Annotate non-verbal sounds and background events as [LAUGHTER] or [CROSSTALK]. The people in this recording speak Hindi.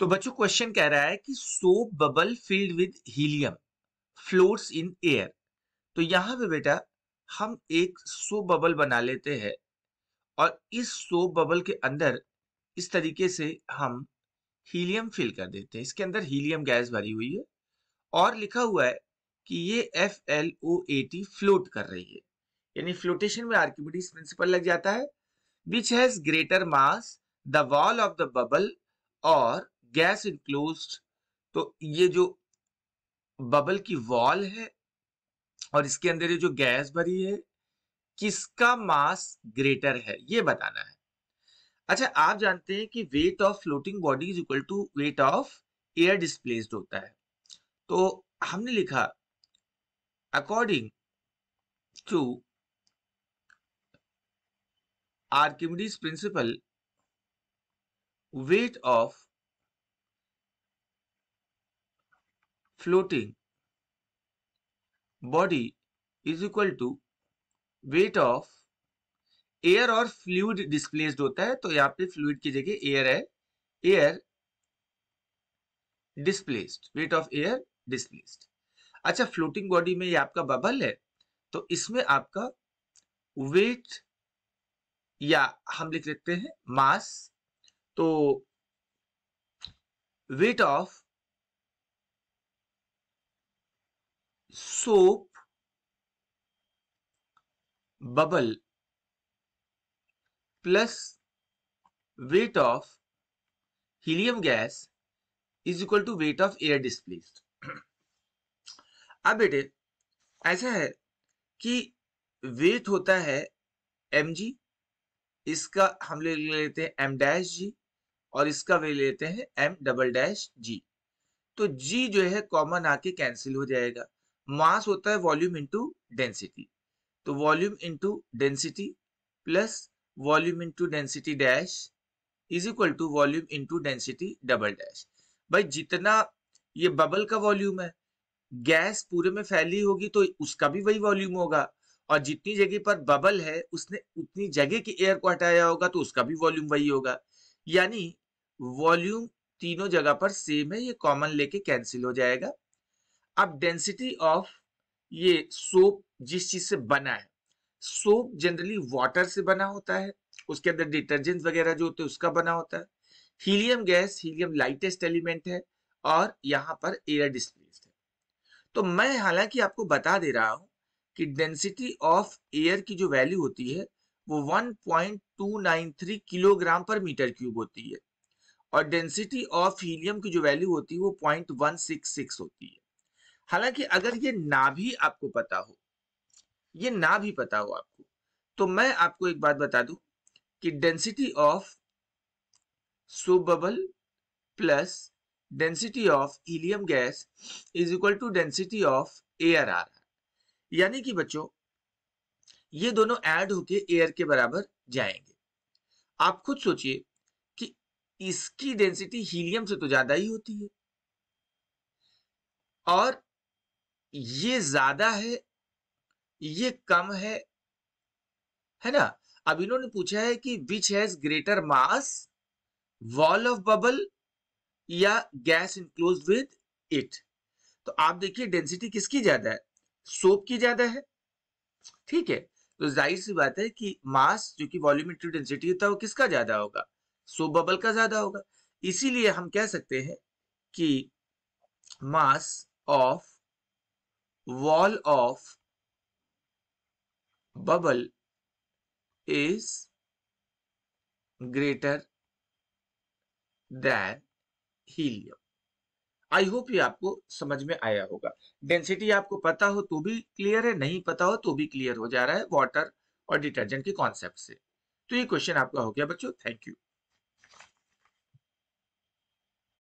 तो बच्चों क्वेश्चन कह रहा है कि soap bubble filled with helium floats in air तो यहां पे बेटा हम एक सोप बबल बना लेते हैं और इस सोप बबल के अंदर इस तरीके से हम हीलियम फिल कर देते हैं इसके अंदर हीलियम गैस भरी हुई है और लिखा हुआ है कि ये F L O A T float कर रही है यानी फ्लोटेशन में आर्किमिडीज प्रिंसिपल लग जाता है which has greater mass the wall of the bubble और गैस इनक्लोज तो ये जो बबल की वॉल है और इसके अंदर ये जो गैस भरी है किसका मास ग्रेटर है ये बताना है अच्छा आप जानते हैं कि weight of floating body is equal to weight of air displaced होता है तो हमने लिखा according to Archimedes principle weight of floating body is equal to weight of air और फ्लूड डिस्प्लेस्ड होता है तो यहाँ पे फ्लूड की जगह एयर है air displaced weight of air displaced अच्छा फ्लोटिंग बॉडी में ये आपका बबल है तो इसमें आपका वेट या हम लिख लेते हैं मास तो weight of soap bubble plus weight of helium gas is equal to weight of air displaced [CLEARS THROAT] अब बेटे ऐसा है कि वेट होता है एम जी इसका हम ले लेते हैं एम डैश जी और इसका वे लेते हैं एम डबल डैश जी तो जी जो है कॉमन आके कैंसिल हो जाएगा मास होता है वॉल्यूम इंटू डेंसिटी तो volume into density plus volume into density dash is equal to volume into density double dash भाई जितना ये बबल का वॉल्यूम है गैस पूरे में फैली होगी तो उसका भी वही वॉल्यूम होगा और जितनी जगह पर बबल है उसने उतनी जगह के एयर को हटाया होगा तो उसका भी वॉल्यूम वही होगा यानी वॉल्यूम तीनों जगह पर सेम है ये कॉमन लेके कैंसिल हो जाएगा अब डेंसिटी ऑफ ये सोप जिस चीज से बना है सोप जनरली वाटर से बना होता है उसके अंदर डिटर्जेंट वगैरह जो होते हैं उसका बना होता है helium gas helium lightest element है और यहाँ पर एयर डिस्प्लेस है तो मैं हालांकि आपको बता दे रहा हूँ कि डेंसिटी ऑफ एयर की जो वैल्यू होती है वो 1.293 किलोग्राम पर मीटर क्यूब होती है और डेंसिटी ऑफ हीलियम की जो वैल्यू होती है वो 0.166 होती है हालांकि अगर ये ना भी आपको पता हो ये ना भी पता हो आपको तो मैं आपको एक बात बता दू कि density of soap bubble plus density of helium gas is equal to density of air or यानी कि बच्चों ये दोनों ऐड होके एयर के बराबर जाएंगे आप खुद सोचिए कि इसकी डेंसिटी हीलियम से तो ज्यादा ही होती है और ये ज्यादा है ये कम है है ना अब इन्होंने पूछा है कि which has greater mass wall of bubble या गैस इंक्लोज विद इट तो आप देखिए डेंसिटी किसकी ज्यादा है सोप की ज्यादा है ठीक है तो जाहिर सी बात है कि मास जो कि वॉल्यूमेट्रिक डेंसिटी होता है वो किसका ज्यादा होगा सोप बबल का ज्यादा होगा इसीलिए हम कह सकते हैं कि mass of wall of bubble is greater than helium. I hope ये आपको समझ में आया होगा डेंसिटी आपको पता हो तो भी क्लियर है नहीं पता हो तो भी क्लियर हो जा रहा है वाटर और डिटर्जेंट के कॉन्सेप्ट से तो ये क्वेश्चन आपका हो गया बच्चों थैंक यू